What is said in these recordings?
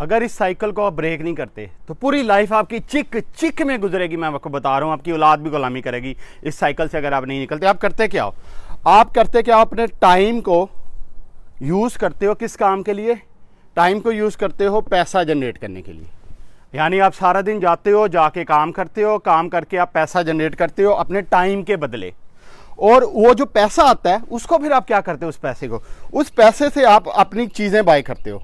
अगर इस साइकिल को आप ब्रेक नहीं करते तो पूरी लाइफ आपकी चिक चिक में गुजरेगी मैं आपको बता रहा हूँ आपकी औलाद भी गुलामी करेगी इस साइकिल से अगर आप नहीं निकलते आप करते क्या हो आप करते क्या हो अपने टाइम को यूज़ करते हो किस काम के लिए टाइम को यूज़ करते हो पैसा जनरेट करने के लिए यानी आप सारा दिन जाते हो जाके काम करते हो काम करके आप पैसा जनरेट करते हो अपने टाइम के बदले और वो जो पैसा आता है उसको फिर आप क्या करते हो उस पैसे को उस पैसे से आप अपनी चीज़ें बाय करते हो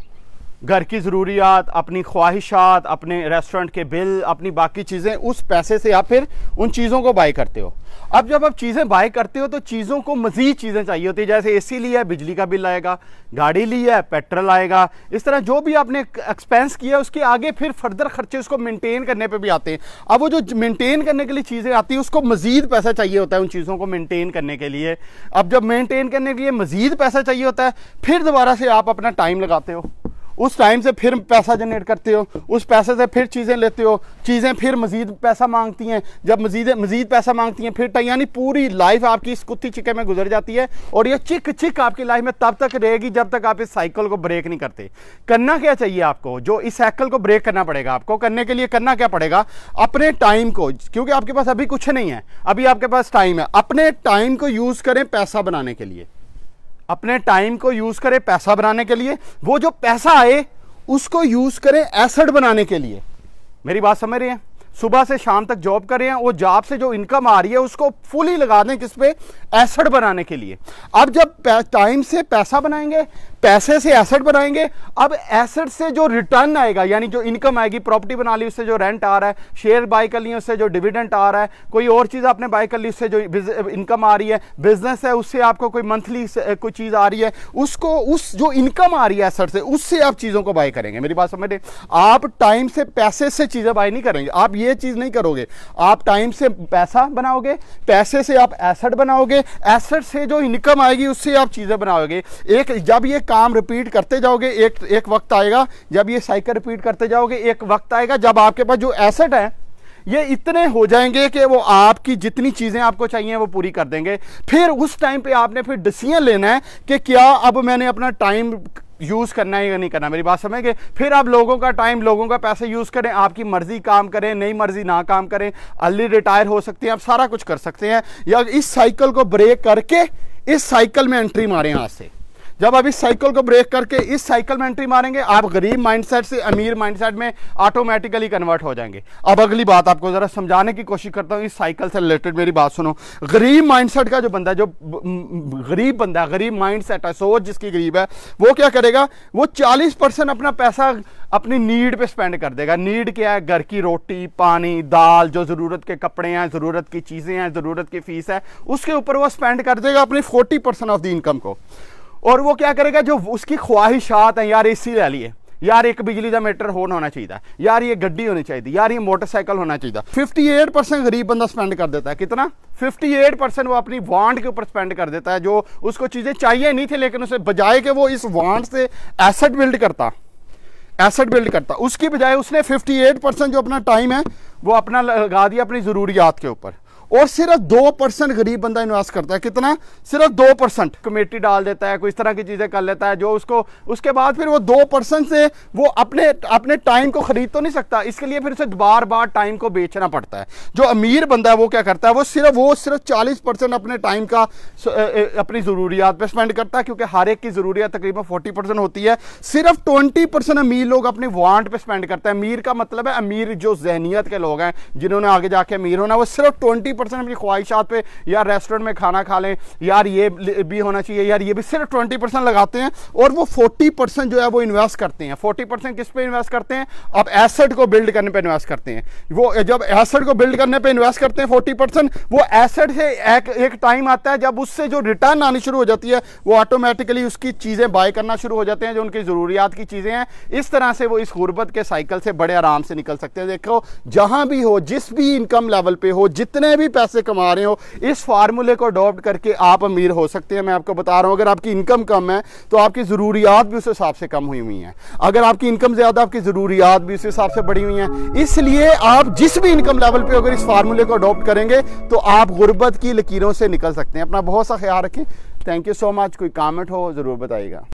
घर की ज़रूरियात अपनी ख्वाहिशात अपने रेस्टोरेंट के बिल अपनी बाकी चीज़ें उस पैसे से आप फिर उन चीज़ों को बाई करते हो अब जब आप चीज़ें बाई करते हो तो चीज़ों को मज़ीद चीज़ें चाहिए होती है जैसे एसी लिया है बिजली का बिल आएगा गाड़ी ली है पेट्रोल आएगा इस तरह जो भी आपने एक्सपेंस किया है उसके आगे फिर फर्दर खर्चे उसको मेनटेन करने पर भी आते हैं अब वो जो मेनटेन करने के लिए चीज़ें आती हैं उसको मज़ीद पैसा चाहिए होता है उन चीज़ों को मेनटेन करने के लिए अब जब मेनटेन करने के लिए मज़ीद पैसा चाहिए होता है फिर दोबारा से आप अपना टाइम लगाते हो उस टाइम से फिर पैसा जनरेट करते हो उस पैसे से फिर चीज़ें लेते हो चीज़ें फिर मज़ीद पैसा मांगती हैं जब मज़ीद मज़ीद पैसा मांगती हैं फिर तो यानी पूरी लाइफ आपकी इस कुत्ती चिके में गुजर जाती है और ये चिक चिक आपकी लाइफ में तब तक रहेगी जब तक आप इस साइकिल को ब्रेक नहीं करते करना क्या चाहिए आपको जो इस साइकिल को ब्रेक करना पड़ेगा आपको करने के लिए करना क्या पड़ेगा अपने टाइम को क्योंकि आपके पास अभी कुछ नहीं है अभी आपके पास टाइम है अपने टाइम को यूज़ करें पैसा बनाने के लिए अपने टाइम को यूज़ करे पैसा बनाने के लिए वो जो पैसा आए उसको यूज़ करें एसेट बनाने के लिए मेरी बात समझ रही है सुबह से शाम तक जॉब कर रहे हैं वो जॉब से जो इनकम आ रही है उसको फुली लगा दें किस पे एसेट बनाने के लिए अब जब टाइम से पैसा बनाएंगे पैसे से एसेट बनाएंगे अब एसेट से जो रिटर्न आएगा यानी जो इनकम आएगी प्रॉपर्टी बना ली उससे जो रेंट आ रहा है शेयर बाय कर लिए उससे जो डिविडेंट आ रहा है कोई और चीज़ आपने बाय कर ली उससे जो इनकम आ रही है बिजनेस है उससे आपको कोई मंथली कोई चीज़ आ रही है उसको उस जो इनकम आ रही है एसेट से उससे आप चीज़ों को बाय करेंगे मेरी बात समझ रहे आप टाइम से पैसे से चीज़ें बाय नहीं करेंगे आप ये ये चीज़ नहीं करोगे आप टाइम से पैसा बनाओगे पैसे से आप एसेट बनाओगे एसेट से जो इनकम आएगी उससे आप चीज़ें बनाओगे एक जब ये काम रिपीट करते जाओगे एक एक वक्त आएगा जब ये साइकिल रिपीट करते जाओगे एक वक्त आएगा जब आपके पास जो एसेट है ये इतने हो जाएंगे कि वो आपकी जितनी चीज़ें आपको चाहिए वो पूरी कर देंगे फिर उस टाइम पे आपने फिर डिसीजन लेना है कि क्या अब मैंने अपना टाइम यूज़ करना है या नहीं करना मेरी बात समझ गए फिर आप लोगों का टाइम लोगों का पैसा यूज़ करें आपकी मर्ज़ी काम करें नई मर्ज़ी ना काम करें अर्ली रिटायर हो सकते हैं आप सारा कुछ कर सकते हैं या इस साइकिल को ब्रेक करके इस साइकिल में एंट्री मारें हाथ से जब आप इस साइकिल को ब्रेक करके इस साइकिल में एंट्री मारेंगे आप गरीब माइंडसेट से अमीर माइंडसेट में ऑटोमेटिकली कन्वर्ट हो जाएंगे अब अगली बात आपको ज़रा समझाने की कोशिश करता हूँ इस साइकिल से रिलेटेड मेरी बात सुनो गरीब माइंडसेट का जो बंदा जो गरीब बंदा गरीब सेट है सोच जिसकी गरीब है वो क्या करेगा वो चालीस परसेंट अपना पैसा अपनी नीड पर स्पेंड कर देगा नीड क्या है घर की रोटी पानी दाल जो ज़रूरत के कपड़े हैं ज़रूरत की चीज़ें हैं ज़रूरत की फीस है उसके ऊपर वो स्पेंड कर देगा अपनी forty percent of the income को और वो क्या करेगा जो उसकी ख्वाहिशात हैं यार एसी ले लिए यार एक बिजली का मीटर होन होना चाहिए यार ये गड्डी होनी चाहिए यार ये मोटरसाइकिल होना चाहिए फिफ्टी एट परसेंट गरीब बंदा स्पेंड कर देता है कितना फिफ्टी एट परसेंट वो अपनी वांट के ऊपर स्पेंड कर देता है जो उसको चीज़ें चाहिए नहीं थी लेकिन उसे बजाय के वो इस वांट से एसेट बिल्ड करता एसेट बिल्ड करता उसकी बजाय उसने एट परसेंट जो अपना टाइम है वो अपना लगा दिया अपनी ज़रूरियात के ऊपर और सिर्फ दो परसेंट गरीब बंदा इन्वेस्ट करता है कितना सिर्फ दो परसेंट कमेटी डाल देता है कोई इस तरह की चीज़ें कर लेता है जो उसको उसके बाद फिर वो दो परसेंट से वो अपने अपने टाइम को खरीद तो नहीं सकता इसके लिए फिर उसे बार बार टाइम को बेचना पड़ता है जो अमीर बंदा है वो क्या करता है वो सिर्फ वो सिर्फ चालीस परसेंट अपने टाइम का अपनी ज़रूरियात पर स्पेंड करता है क्योंकि हर एक की ज़रूरियात तकरीबन फोर्टी परसेंट होती है सिर्फ ट्वेंटी परसेंट अमीर लोग अपने वांट पर स्पेंड करते हैं अमीर का मतलब है अमीर जो जहनीत के लोग हैं जिन्होंने आगे जाके अमीर होना वो सिर्फ ट्वेंटी परसेंट अपनी ख्वाहिशात पे यार रेस्टोरेंट में खाना खा लें यार ये भी होना चाहिए यार ये भी सिर्फ ट्वेंटी परसेंट लगाते हैं और वो फोर्टी परसेंट जो है वो इन्वेस्ट करते हैं फोर्टी परसेंट किस पे इन्वेस्ट करते हैं आप एसेट को बिल्ड करने पर इन्वेस्ट करते हैं वो जब एसेट को बिल्ड करने पर इन्वेस्ट करते हैं फोर्टी परसेंट वो एसेट से एक, एक टाइम आता है जब उससे जो रिटर्न आनी शुरू हो जाती है वो ऑटोमेटिकली उसकी चीज़ें बाय करना शुरू हो जाते हैं जो उनकी ज़रूरियात की चीज़ें हैं इस तरह से वो इस गुर्बत के साइकिल से बड़े आराम से निकल सकते हैं देखो जहां भी हो जिस भी इनकम लेवल पे हो जितने भी भी पैसे कमा रहे हो इस फार्मूले को अडोप्ट करके आप अमीर हो सकते हैं मैं आपको बता रहा हूँ अगर आपकी इनकम कम है तो आपकी ज़रूरियात भी उस हिसाब से कम हुई हुई हैं अगर आपकी इनकम ज़्यादा आपकी ज़रूरियात भी उस हिसाब से बढ़ी हुई हैं इसलिए आप जिस भी इनकम लेवल पर अगर इस फार्मूले को अडोप्ट करेंगे तो आप गुर्बत की लकीरों से निकल सकते हैं अपना बहुत सा ख्याल रखें थैंक यू सो मच कोई कामेंट हो ज़रूर बताइएगा